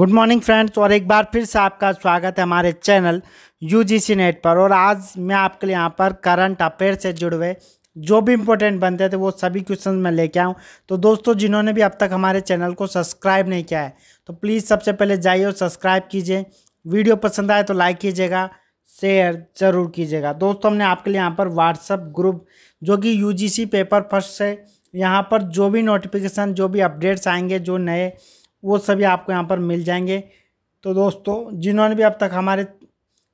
Good morning friends और एक बार फिर से आपका स्वागत है हमारे चैनल यू नेट पर और आज मैं आपके लिए यहाँ पर करंट अफेयर से जुड़े हुए जो भी इम्पोर्टेंट बनते थे वो सभी क्वेश्चन मैं लेके आऊँ तो दोस्तों जिन्होंने भी अब तक हमारे चैनल को सब्सक्राइब नहीं किया है तो प्लीज़ सबसे पहले जाइए और सब्सक्राइब कीजिए वीडियो पसंद आए तो लाइक कीजिएगा शेयर ज़रूर कीजिएगा दोस्तों हमने आपके लिए यहाँ पर व्हाट्सअप ग्रुप जो कि यू पेपर फर्स्ट से यहाँ पर जो भी नोटिफिकेशन जो भी अपडेट्स आएंगे जो नए वो सभी आपको यहाँ पर मिल जाएंगे तो दोस्तों जिन्होंने भी अब तक हमारे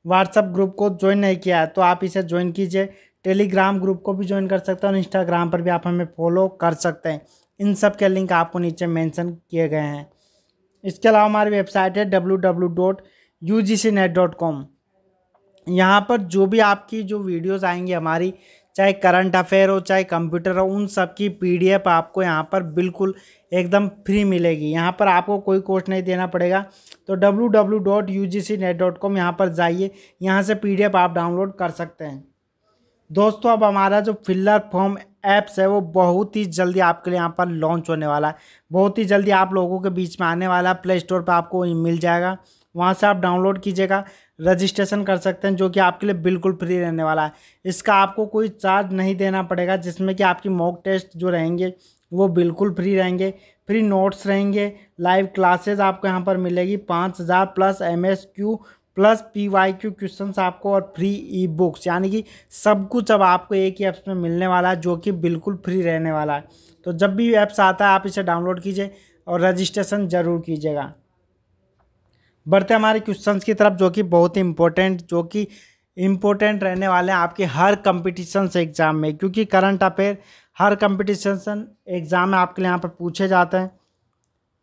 व्हाट्सअप ग्रुप को ज्वाइन नहीं किया है तो आप इसे ज्वाइन कीजिए टेलीग्राम ग्रुप को भी ज्वाइन कर सकते हैं और इंस्टाग्राम पर भी आप हमें फॉलो कर सकते हैं इन सब के लिंक आपको नीचे मेंशन किए गए हैं इसके अलावा हमारी वेबसाइट है W W dot U G C net dot com यहाँ पर जो भी आपकी जो वीडियोज़ आएंगी हमारी चाहे करंट अफेयर हो चाहे कंप्यूटर हो उन सब की पीडीएफ आपको यहाँ पर बिल्कुल एकदम फ्री मिलेगी यहाँ पर आपको कोई कोर्स नहीं देना पड़ेगा तो W W dot U G C net dot com यहाँ पर जाइए यहाँ से पीडीएफ आप डाउनलोड कर सकते हैं दोस्तों अब हमारा जो फिलर फॉर्म ऐप्स है वो बहुत ही जल्दी आपके लिए यहाँ पर लॉन्च होने वाला है बहुत ही जल्दी आप लोगों के बीच में आने वाला है प्ले स्टोर पर आपको मिल जाएगा वहाँ से आप डाउनलोड कीजिएगा रजिस्ट्रेशन कर सकते हैं जो कि आपके लिए बिल्कुल फ्री रहने वाला है इसका आपको कोई चार्ज नहीं देना पड़ेगा जिसमें कि आपकी मॉक टेस्ट जो रहेंगे वो बिल्कुल फ्री रहेंगे फ्री नोट्स रहेंगे लाइव क्लासेज आपको यहाँ पर मिलेगी पाँच हज़ार plus M S Q plus P Y Q question आपको और फ्री ई बुक्स यानी कि सब कुछ अब आपको एक ही ऐप्स में मिलने वाला है जो कि बिल्कुल फ्री रहने वाला है तो जब भी ऐप्स आता है आप इसे डाउनलोड कीजिए और रजिस्ट्रेशन ज़रूर कीजिएगा बढ़ते हमारे क्वेश्चंस की तरफ जो कि बहुत ही इंपॉर्टेंट जो कि इम्पोर्टेंट रहने वाले हैं आपके हर कंपटीशन एग्ज़ाम में क्योंकि करंट अफेयर हर कम्पिटिशन एग्ज़ाम में आपके लिए यहाँ पर पूछे जाते हैं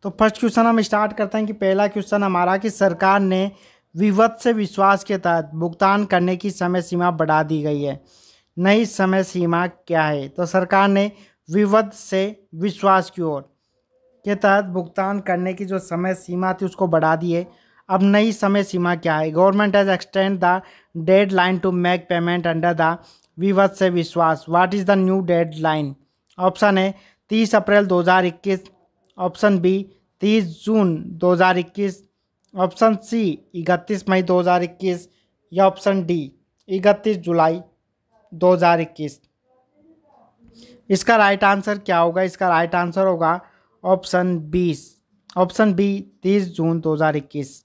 तो फर्स्ट क्वेश्चन हम स्टार्ट करते हैं कि पहला क्वेश्चन हमारा कि सरकार ने विवत से विश्वास के तहत भुगतान करने की समय सीमा बढ़ा दी गई है नई समय सीमा क्या है तो सरकार ने विवत से विश्वास की ओर के तहत भुगतान करने की जो समय सीमा थी उसको बढ़ा दी है अब नई समय सीमा क्या है government has extend the deadline to make payment under the विवत से विश्वास what is the new deadline option है तीस अप्रैल 2021 ऑप्शन बी तीस जून 2021 ऑप्शन सी इकतीस मई 2021 या ऑप्शन डी इकतीस जुलाई 2021 इसका राइट आंसर क्या होगा इसका राइट आंसर होगा ऑप्शन बीस ऑप्शन बी तीस जून दो हज़ार इक्कीस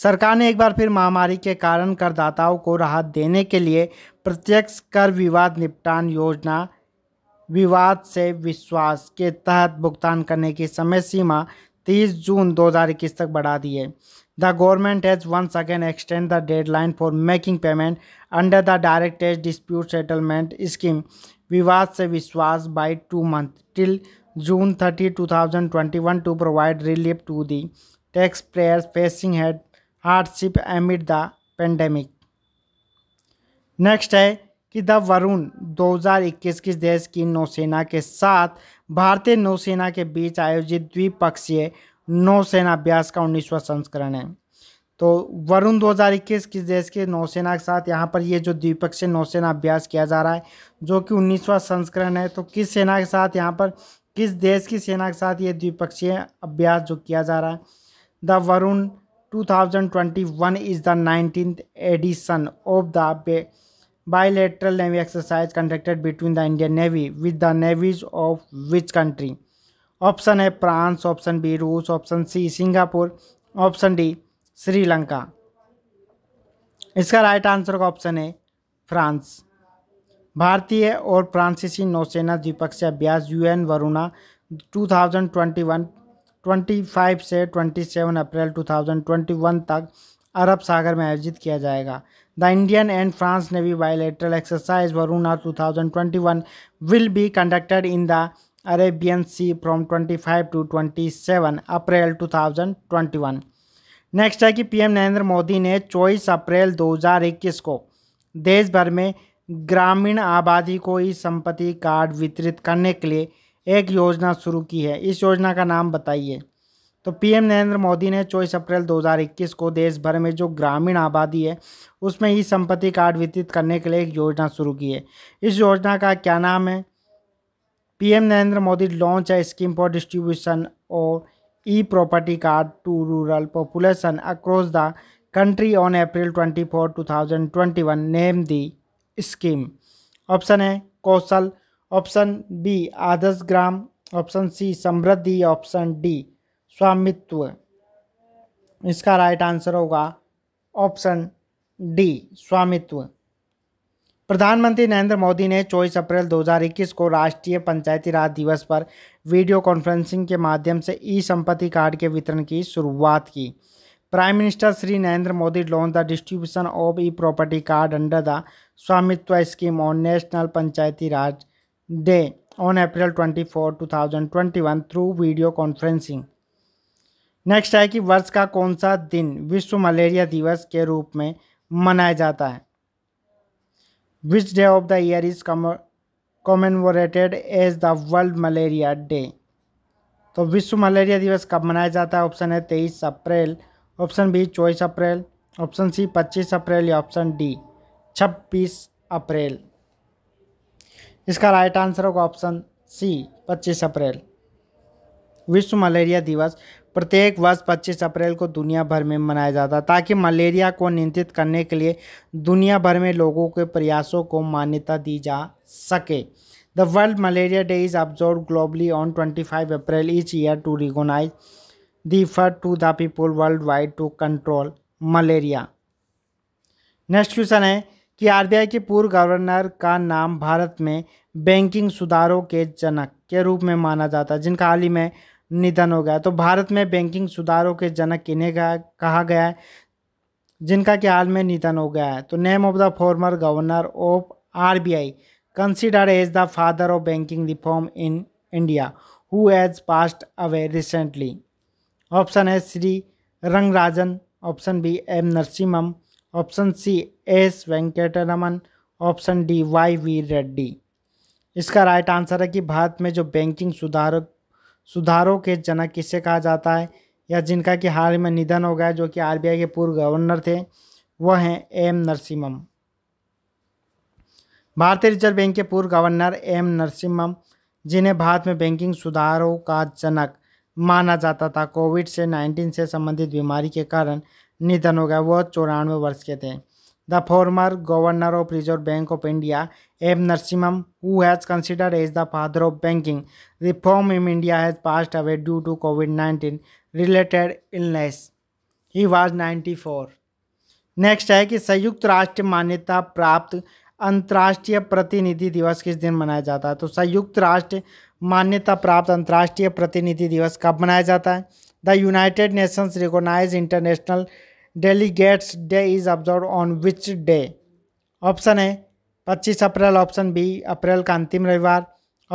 सरकार ने एक बार फिर महामारी के कारण करदाताओं को राहत देने के लिए प्रत्यक्ष कर विवाद निपटान योजना विवाद से विश्वास के तहत भुगतान करने की समय सीमा 30 जून 2021 तक बढ़ा दी है the government has once again extend the deadline for making payment under the direct tax dispute settlement scheme विवाद से विश्वास by two month till June 30, 2021 to provide relief to the tax players facing head hardship amid the pandemic next है कि the Varun 2021 किस देश की नौसेना के साथ भारतीय नौसेना के बीच आयोजित द्विपक्षीय नौसेना अभ्यास का उन्नीसवा संस्करण है तो वरुण 2021 किस देश के नौसेना के साथ यहाँ पर ये जो द्विपक्षीय नौसेना अभ्यास किया जा रहा है जो कि उन्नीसवा संस्करण है तो किस सेना के साथ यहाँ पर किस देश की सेना के साथ ये द्विपक्षीय अभ्यास जो किया जा रहा है the Varun 2021 is the 19th edition of the bilateral Navy exercise conducted between the Indian Navy with the navies of which country? option a france option b russia option c singapore option d sri lanka इसका right answer का option है France भारतीय और फ्रांसीसी नौसेना द्विपक्षीय अभ्यास UN Varuna 2021 25 से 27 अप्रैल 2021 तक अरब सागर में आयोजित किया जाएगा the Indian and France navy bilateral exercise Varuna 2021 will be conducted in the Arabian sea from 25 to 27 April 2021 next है कि पीएम नरेंद्र मोदी ने 24 अप्रैल 2021 को देश भर में ग्रामीण आबादी को ई संपत्ति कार्ड वितरित करने के लिए एक योजना शुरू की है इस योजना का नाम बताइए तो पीएम नरेंद्र मोदी ने चौबीस अप्रैल 2021 को देश भर में जो ग्रामीण आबादी है उसमें ई संपत्ति कार्ड वितरित करने के लिए एक योजना शुरू की है इस योजना का क्या नाम है पीएम नरेंद्र मोदी लॉन्च है स्कीम फॉर डिस्ट्रीब्यूशन और e property card to rural population across the country on April twenty four name the scheme option है Kaushal option B Adarsh Gram option C Samriddhi option D Swamitva इसका राइट आंसर होगा ऑप्शन डी स्वामित्व प्रधानमंत्री नरेंद्र मोदी ने 24 अप्रैल 2021 को राष्ट्रीय पंचायती राज दिवस पर वीडियो कॉन्फ्रेंसिंग के माध्यम से ई संपत्ति कार्ड के वितरण की शुरुआत की prime minister Shri Narendra Modi loan the distribution of e property card under the Swamitva scheme on national Panchayati Raj Day on April 24, 2021 through video conferencing next है कि वर्ष का कौन सा दिन विश्व मलेरिया दिवस के रूप में मनाया जाता है which day of the year is commemorated as the world malaria day तो विश्व मलेरिया दिवस कब मनाया जाता है ऑप्शन है तेईस अप्रैल ऑप्शन बी चौबीस अप्रैल ऑप्शन सी पच्चीस अप्रैल या ऑप्शन डी छब्बीस अप्रैल इसका राइट आंसर होगा ऑप्शन सी पच्चीस अप्रैल विश्व मलेरिया दिवस प्रत्येक वर्ष 25 अप्रैल को दुनिया भर में मनाया जाता है ताकि मलेरिया को नियंत्रित करने के लिए दुनिया भर में लोगों के प्रयासों को मान्यता दी जा सके the world malaria day is observe globally on 25 April each year to recognise the fur to the world wide to control malaria next question है कि आरबीआई के पूर्व गवर्नर का नाम भारत में बैंकिंग सुधारों के जनक के रूप में माना जाता है जिनका हाल ही में निधन हो गया तो भारत में बैंकिंग सुधारों के जनक किन्हें कहा गया है जिनका के हाल में निधन हो गया है तो name of the former governor of RBI consider as the father of banking reform in India who has passed away recently option है Shri Rangarajan option B M Narasimham option C S Venkataraman option D Y V Reddy इसका right answer है कि भारत में जो banking सुधारक सुधारों के जनक किसे कहा जाता है या जिनका कि हाल में निधन हो गया जो कि आरबीआई के पूर्व गवर्नर थे वह हैं एम नरसिम्हम भारतीय रिजर्व बैंक के पूर्व गवर्नर एम नरसिम्हम जिन्हें भारत में बैंकिंग सुधारों का जनक माना जाता था कोविड से नाइन्टीन से संबंधित बीमारी के कारण निधन हो गया वह चौरानवे वर्ष के थे the former governor of reserve bank of India M Narasimham who has consider as the father of banking reform in India has passed away due to covid nineteen related illness he was ninety four next है कि संयुक्त राष्ट्र मान्यता प्राप्त अंतर्राष्ट्रीय प्रतिनिधि दिवस किस दिन मनाया जाता है तो संयुक्त राष्ट्र मान्यता प्राप्त अंतर्राष्ट्रीय प्रतिनिधि दिवस कब मनाया जाता है the united nations recognise international delegates day is observe on which day option है 25 अप्रैल ऑप्शन बी अप्रैल का अंतिम रविवार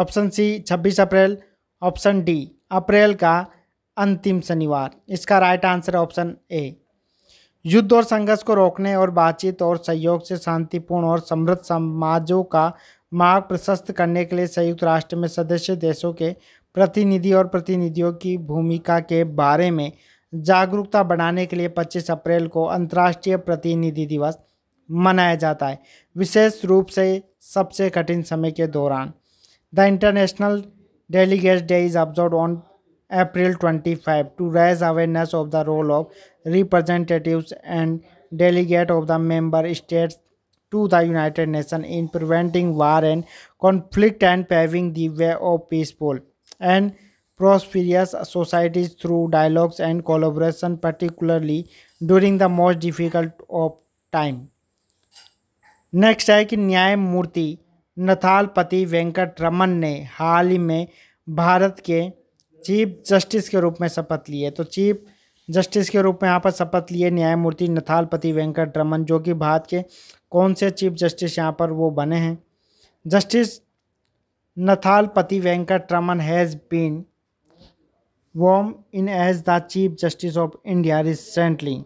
option C 26 April option D April का अंतिम शनिवार इसका राइट आंसर है ऑप्शन ए युद्ध और संघर्ष को रोकने और बातचीत और सहयोग से शांतिपूर्ण और समृद्ध समाजों का मार्ग प्रशस्त करने के लिए संयुक्त राष्ट्र में सदस्य देशों के प्रतिनिधि और प्रतिनिधियों की भूमिका के बारे में जागरूकता बढ़ाने के लिए 25 अप्रैल को अंतर्राष्ट्रीय प्रतिनिधि दिवस मनाया जाता है विशेष रूप से सबसे कठिन समय के दौरान the international delegate day is observe on April 25 to raise awareness of the role of representatives and delegate of the member states to the United Nation in preventing war and conflict and paving the way of peaceful and prosperous societies through dialogues and collaboration, particularly during the most difficult of time. Next है कि न्यायमूर्ति नथालपति वेंकट रमन ने हाल ही में भारत के chief justice के रूप में शपथ ली है तो चीफ जस्टिस के रूप में यहाँ पर शपथ लिए न्यायमूर्ति नथालपति वेंकट रमन जो कि भारत के कौन से चीफ जस्टिस यहाँ पर वो बने हैं justice Nathalapati Venkat Raman has been वॉम in as the chief justice of India recently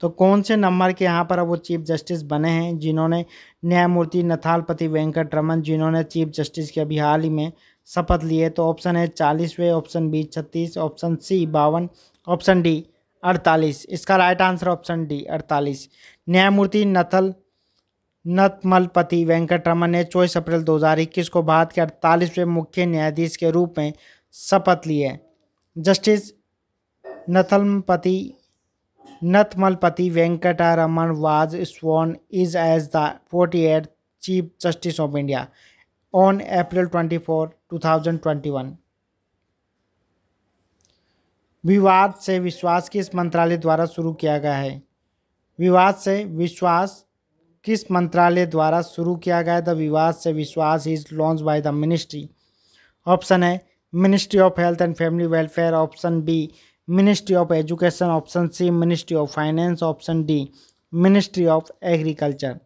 तो कौन से नंबर के यहाँ पर वो चीफ जस्टिस बने हैं जिन्होंने न्यायमूर्ति नथालपति वेंकट रमन जिन्होंने चीफ जस्टिस के अभी हाल ही में शपथ लिए तो ऑप्शन है चालीसवें ऑप्शन बी छत्तीस ऑप्शन सी बावन ऑप्शन डी अड़तालीस इसका राइट आंसर ऑप्शन डी अड़तालीस न्यायमूर्ति नथल नथमलपति वेंकट रमन ने चौबीस अप्रैल 2021 को भारत के अड़तालीसवें मुख्य न्यायाधीश के रूप में शपथ लिए justice Nathalampati Nathamalpati Venkataraman was sworn is as the forty eight chief justice of India on April twenty four two thousand twenty one Vivad से विश्वास किस मंत्रालय द्वारा शुरू किया गया है विवाद से विश्वास किस मंत्रालय द्वारा शुरू किया गया है द विवाद से Vishwas is launch by the ministry option है ministry of health and family welfare option B ministry of education option C ministry of finance option D ministry of agriculture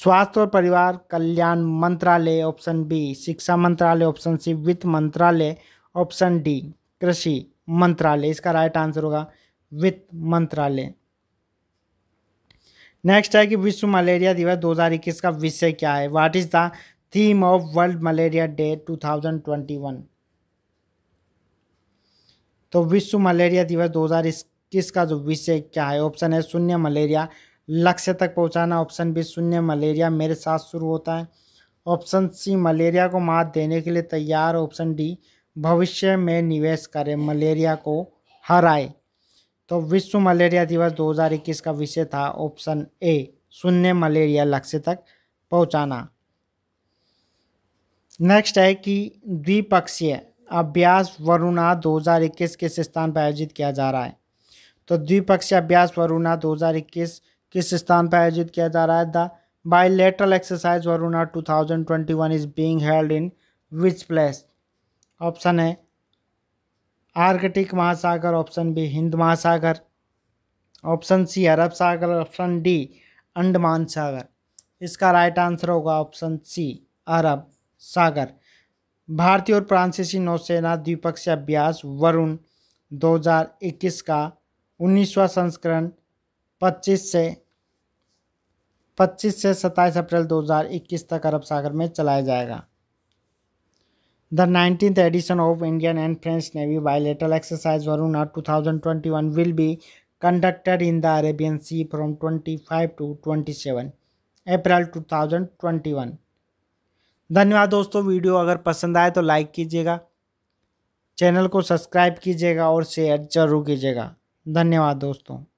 स्वास्थ्य और परिवार कल्याण मंत्रालय ऑप्शन बी शिक्षा मंत्रालय ऑप्शन सी वित्त मंत्रालय option D कृषि मंत्रालय इसका राइट आंसर होगा वित्त मंत्रालय नेक्स्ट है कि विश्व मलेरिया दिवस 2021 का विषय क्या है what is the theme of World Malaria Day 2021 तो विश्व मलेरिया दिवस 2021 का जो विषय क्या है ऑप्शन है शून्य मलेरिया लक्ष्य तक पहुंचाना ऑप्शन बी शून्य मलेरिया मेरे साथ शुरू होता है ऑप्शन सी मलेरिया को मात देने के लिए तैयार ऑप्शन डी भविष्य में निवेश करें मलेरिया को हराए तो विश्व मलेरिया दिवस 2021 का विषय था ऑप्शन ए शून्य मलेरिया लक्ष्य तक पहुंचाना नेक्स्ट है कि द्विपक्षीय अभ्यास वरुणा 2021 किस स्थान पर आयोजित किया जा रहा है तो द्विपक्षीय अभ्यास वरुणा 2021 किस स्थान पर आयोजित किया जा रहा है the bilateral exercise Varuna 2021 is being held in which place option है आर्कटिक महासागर ऑप्शन बी हिंद महासागर ऑप्शन सी अरब सागर ऑप्शन डी अंडमान सागर इसका राइट आंसर होगा ऑप्शन सी अरब सागर भारतीय और फ्रांसीसी नौसेना द्विपक्षीय अभ्यास वरुण 2021 का उन्नीसवा संस्करण 25 से 25 से 27 अप्रैल 2021 तक अरब सागर में चलाया जाएगा the nineteen edition of Indian and French navy bilateral exercise Varuna 2021 will be conducted in the Arabian twenty seven 25 to 27 twenty 2021. धन्यवाद दोस्तों वीडियो अगर पसंद आए तो लाइक कीजिएगा चैनल को सब्सक्राइब कीजिएगा और शेयर जरूर कीजिएगा धन्यवाद दोस्तों